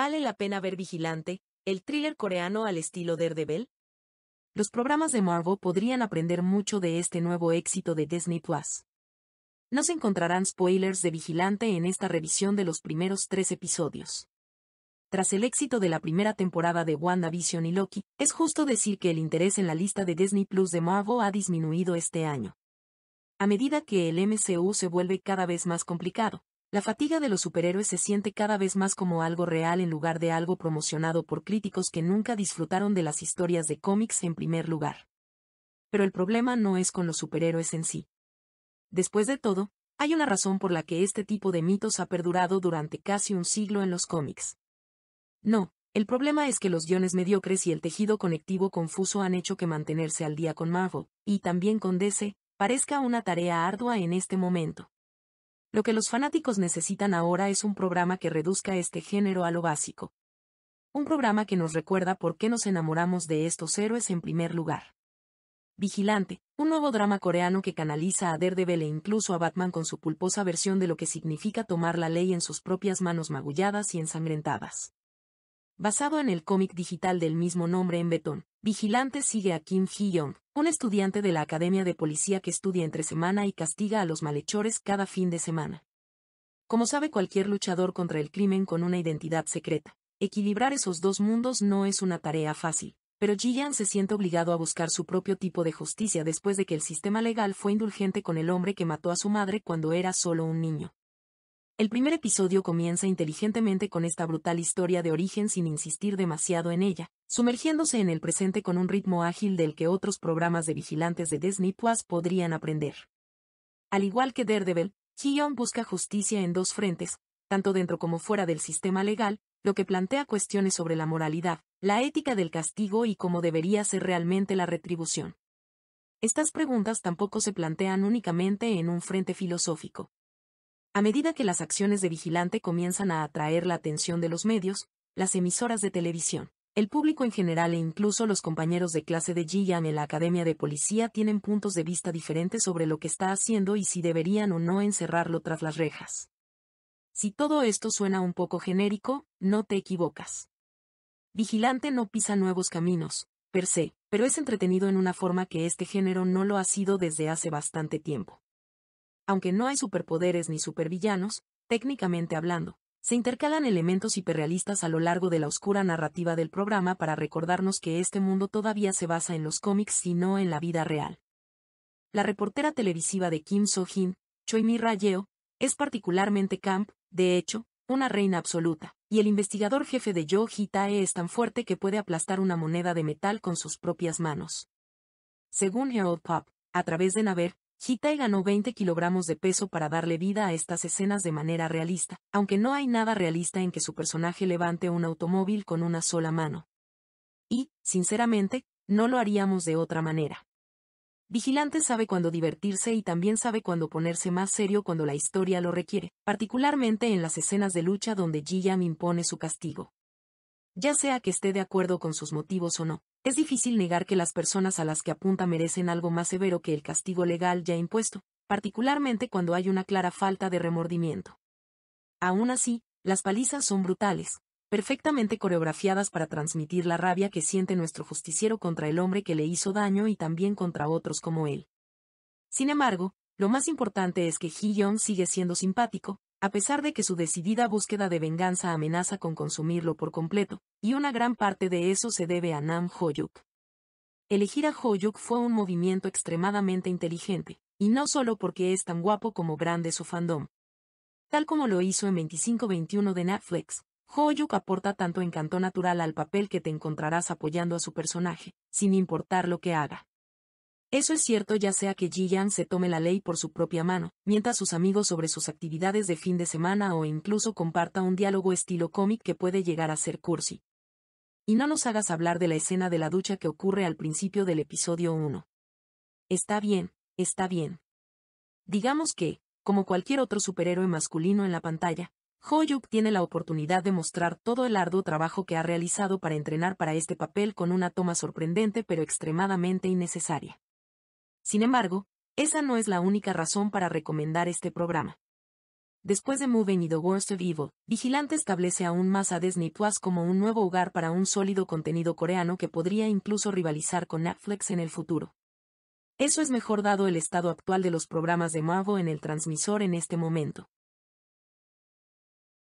Vale la pena ver Vigilante, el thriller coreano al estilo Daredevil. Los programas de Marvel podrían aprender mucho de este nuevo éxito de Disney Plus. No se encontrarán spoilers de Vigilante en esta revisión de los primeros tres episodios. Tras el éxito de la primera temporada de WandaVision y Loki, es justo decir que el interés en la lista de Disney Plus de Marvel ha disminuido este año. A medida que el MCU se vuelve cada vez más complicado, la fatiga de los superhéroes se siente cada vez más como algo real en lugar de algo promocionado por críticos que nunca disfrutaron de las historias de cómics en primer lugar. Pero el problema no es con los superhéroes en sí. Después de todo, hay una razón por la que este tipo de mitos ha perdurado durante casi un siglo en los cómics. No, el problema es que los guiones mediocres y el tejido conectivo confuso han hecho que mantenerse al día con Marvel, y también con DC, parezca una tarea ardua en este momento. Lo que los fanáticos necesitan ahora es un programa que reduzca este género a lo básico. Un programa que nos recuerda por qué nos enamoramos de estos héroes en primer lugar. Vigilante, un nuevo drama coreano que canaliza a Daredevil e incluso a Batman con su pulposa versión de lo que significa tomar la ley en sus propias manos magulladas y ensangrentadas basado en el cómic digital del mismo nombre en Betón. Vigilante sigue a Kim Hee-young, un estudiante de la Academia de Policía que estudia entre semana y castiga a los malhechores cada fin de semana. Como sabe cualquier luchador contra el crimen con una identidad secreta, equilibrar esos dos mundos no es una tarea fácil, pero Jiyan se siente obligado a buscar su propio tipo de justicia después de que el sistema legal fue indulgente con el hombre que mató a su madre cuando era solo un niño. El primer episodio comienza inteligentemente con esta brutal historia de origen sin insistir demasiado en ella, sumergiéndose en el presente con un ritmo ágil del que otros programas de vigilantes de Disney Plus podrían aprender. Al igual que Daredevil, Gion busca justicia en dos frentes, tanto dentro como fuera del sistema legal, lo que plantea cuestiones sobre la moralidad, la ética del castigo y cómo debería ser realmente la retribución. Estas preguntas tampoco se plantean únicamente en un frente filosófico, a medida que las acciones de vigilante comienzan a atraer la atención de los medios, las emisoras de televisión, el público en general e incluso los compañeros de clase de Gilliam en la Academia de Policía tienen puntos de vista diferentes sobre lo que está haciendo y si deberían o no encerrarlo tras las rejas. Si todo esto suena un poco genérico, no te equivocas. Vigilante no pisa nuevos caminos, per se, pero es entretenido en una forma que este género no lo ha sido desde hace bastante tiempo aunque no hay superpoderes ni supervillanos, técnicamente hablando, se intercalan elementos hiperrealistas a lo largo de la oscura narrativa del programa para recordarnos que este mundo todavía se basa en los cómics y no en la vida real. La reportera televisiva de Kim So-jin, mi Rayeo, es particularmente camp, de hecho, una reina absoluta, y el investigador jefe de Yo Hitae es tan fuerte que puede aplastar una moneda de metal con sus propias manos. Según Herald Pop, a través de Naver, Hitai ganó 20 kilogramos de peso para darle vida a estas escenas de manera realista, aunque no hay nada realista en que su personaje levante un automóvil con una sola mano. Y, sinceramente, no lo haríamos de otra manera. Vigilante sabe cuándo divertirse y también sabe cuándo ponerse más serio cuando la historia lo requiere, particularmente en las escenas de lucha donde Jiyam impone su castigo. Ya sea que esté de acuerdo con sus motivos o no, es difícil negar que las personas a las que apunta merecen algo más severo que el castigo legal ya impuesto, particularmente cuando hay una clara falta de remordimiento. Aún así, las palizas son brutales, perfectamente coreografiadas para transmitir la rabia que siente nuestro justiciero contra el hombre que le hizo daño y también contra otros como él. Sin embargo, lo más importante es que hee yong sigue siendo simpático, a pesar de que su decidida búsqueda de venganza amenaza con consumirlo por completo, y una gran parte de eso se debe a Nam Hoyuk. Elegir a Hoyuk fue un movimiento extremadamente inteligente, y no solo porque es tan guapo como grande su fandom. Tal como lo hizo en 2521 de Netflix, Hoyuk aporta tanto encanto natural al papel que te encontrarás apoyando a su personaje, sin importar lo que haga. Eso es cierto ya sea que Ji yang se tome la ley por su propia mano, mientras sus amigos sobre sus actividades de fin de semana o incluso comparta un diálogo estilo cómic que puede llegar a ser cursi. Y no nos hagas hablar de la escena de la ducha que ocurre al principio del episodio 1. Está bien, está bien. Digamos que, como cualquier otro superhéroe masculino en la pantalla, Hoyuk tiene la oportunidad de mostrar todo el arduo trabajo que ha realizado para entrenar para este papel con una toma sorprendente pero extremadamente innecesaria. Sin embargo, esa no es la única razón para recomendar este programa. Después de Moving y The Worst of Evil, Vigilante establece aún más a Disney como un nuevo hogar para un sólido contenido coreano que podría incluso rivalizar con Netflix en el futuro. Eso es mejor dado el estado actual de los programas de Marvel en el transmisor en este momento.